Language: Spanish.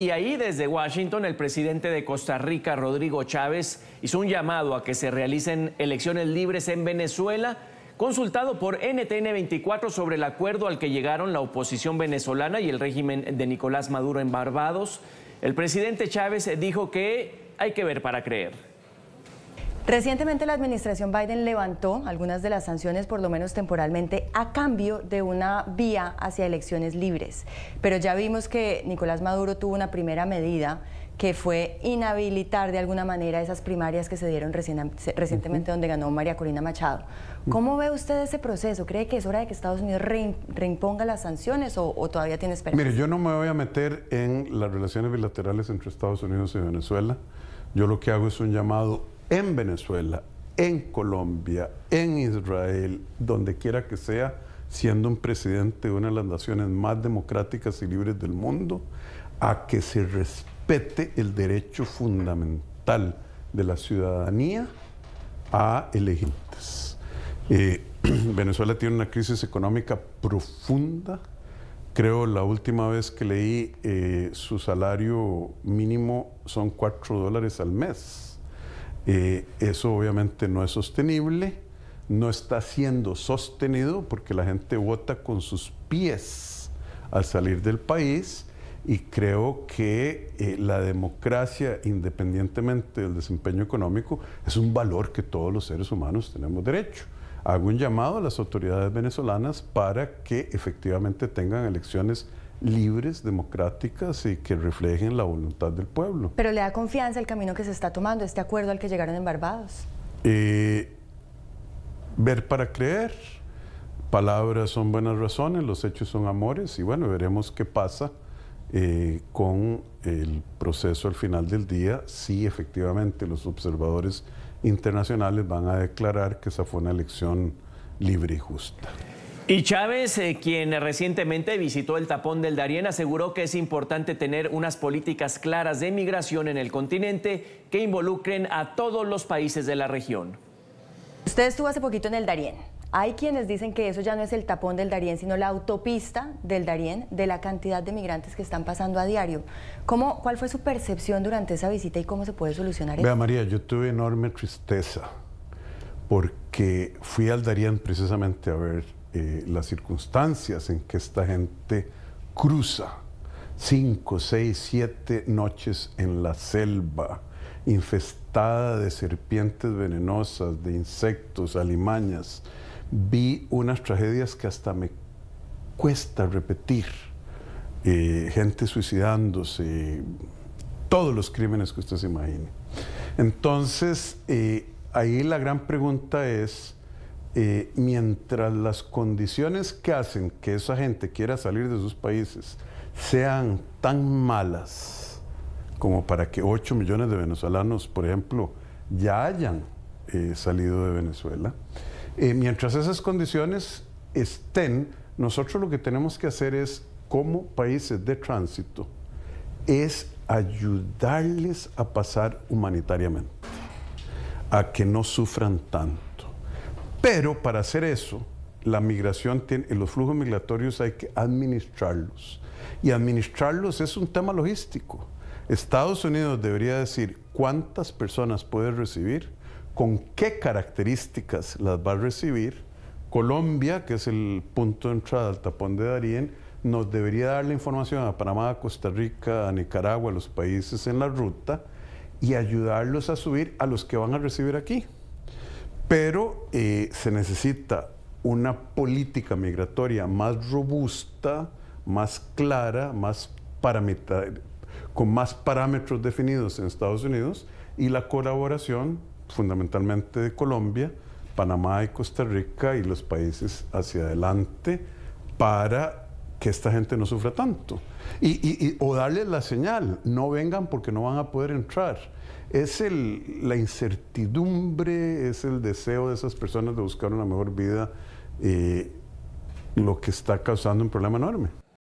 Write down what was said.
Y ahí desde Washington el presidente de Costa Rica, Rodrigo Chávez, hizo un llamado a que se realicen elecciones libres en Venezuela, consultado por NTN 24 sobre el acuerdo al que llegaron la oposición venezolana y el régimen de Nicolás Maduro en Barbados. El presidente Chávez dijo que hay que ver para creer. Recientemente la administración Biden levantó algunas de las sanciones, por lo menos temporalmente, a cambio de una vía hacia elecciones libres. Pero ya vimos que Nicolás Maduro tuvo una primera medida que fue inhabilitar de alguna manera esas primarias que se dieron recientemente donde ganó María Corina Machado. ¿Cómo ve usted ese proceso? ¿Cree que es hora de que Estados Unidos reimponga las sanciones o, todavía tiene esperanza? Mire, yo no me voy a meter en las relaciones bilaterales entre Estados Unidos y Venezuela. Yo lo que hago es un llamado en Venezuela, en Colombia, en Israel, donde quiera que sea, siendo un presidente de una de las naciones más democráticas y libres del mundo, a que se respete el derecho fundamental de la ciudadanía a elegir. Eh, Venezuela tiene una crisis económica profunda Creo la última vez que leí eh, su salario mínimo son 4 dólares al mes. Eh, eso obviamente no es sostenible, no está siendo sostenido porque la gente vota con sus pies al salir del país y creo que eh, la democracia, independientemente del desempeño económico, es un valor que todos los seres humanos tenemos derecho hago un llamado a las autoridades venezolanas para que efectivamente tengan elecciones libres, democráticas y que reflejen la voluntad del pueblo. Pero le da confianza el camino que se está tomando, este acuerdo al que llegaron en Barbados. Eh, ver para creer, palabras son buenas razones, los hechos son amores y bueno, veremos qué pasa. Eh, con el proceso al final del día, si efectivamente los observadores internacionales van a declarar que esa fue una elección libre y justa. Y Chávez, eh, quien recientemente visitó el tapón del Darién, aseguró que es importante tener unas políticas claras de migración en el continente que involucren a todos los países de la región. Usted estuvo hace poquito en el Darién. Hay quienes dicen que eso ya no es el tapón del Darién, sino la autopista del Darién, de la cantidad de migrantes que están pasando a diario. ¿Cómo, ¿Cuál fue su percepción durante esa visita y cómo se puede solucionar eso? María, yo tuve enorme tristeza porque fui al Darién precisamente a ver eh, las circunstancias en que esta gente cruza cinco, seis, siete noches en la selva infestada de serpientes venenosas, de insectos, alimañas, vi unas tragedias que hasta me cuesta repetir. Eh, gente suicidándose, todos los crímenes que usted se imagine. Entonces, eh, ahí la gran pregunta es, eh, mientras las condiciones que hacen que esa gente quiera salir de sus países sean tan malas como para que 8 millones de venezolanos, por ejemplo, ya hayan salido de Venezuela, eh, mientras esas condiciones estén, nosotros lo que tenemos que hacer es, como países de tránsito, es ayudarles a pasar humanitariamente, a que no sufran tanto. Pero para hacer eso, la migración tiene, los flujos migratorios hay que administrarlos. Y administrarlos es un tema logístico. Estados Unidos debería decir cuántas personas puede recibir con qué características las va a recibir. Colombia, que es el punto de entrada al tapón de Darien... nos debería dar la información a Panamá, a Costa Rica, a Nicaragua, a los países en la ruta y ayudarlos a subir a los que van a recibir aquí. Pero eh, se necesita una política migratoria más robusta, más clara, más con más parámetros definidos en Estados Unidos y la colaboración fundamentalmente de Colombia, Panamá y Costa Rica y los países hacia adelante para que esta gente no sufra tanto. Y, o darles la señal, no vengan porque no van a poder entrar. Es la incertidumbre, es el deseo de esas personas de buscar una mejor vida eh, lo que está causando un problema enorme.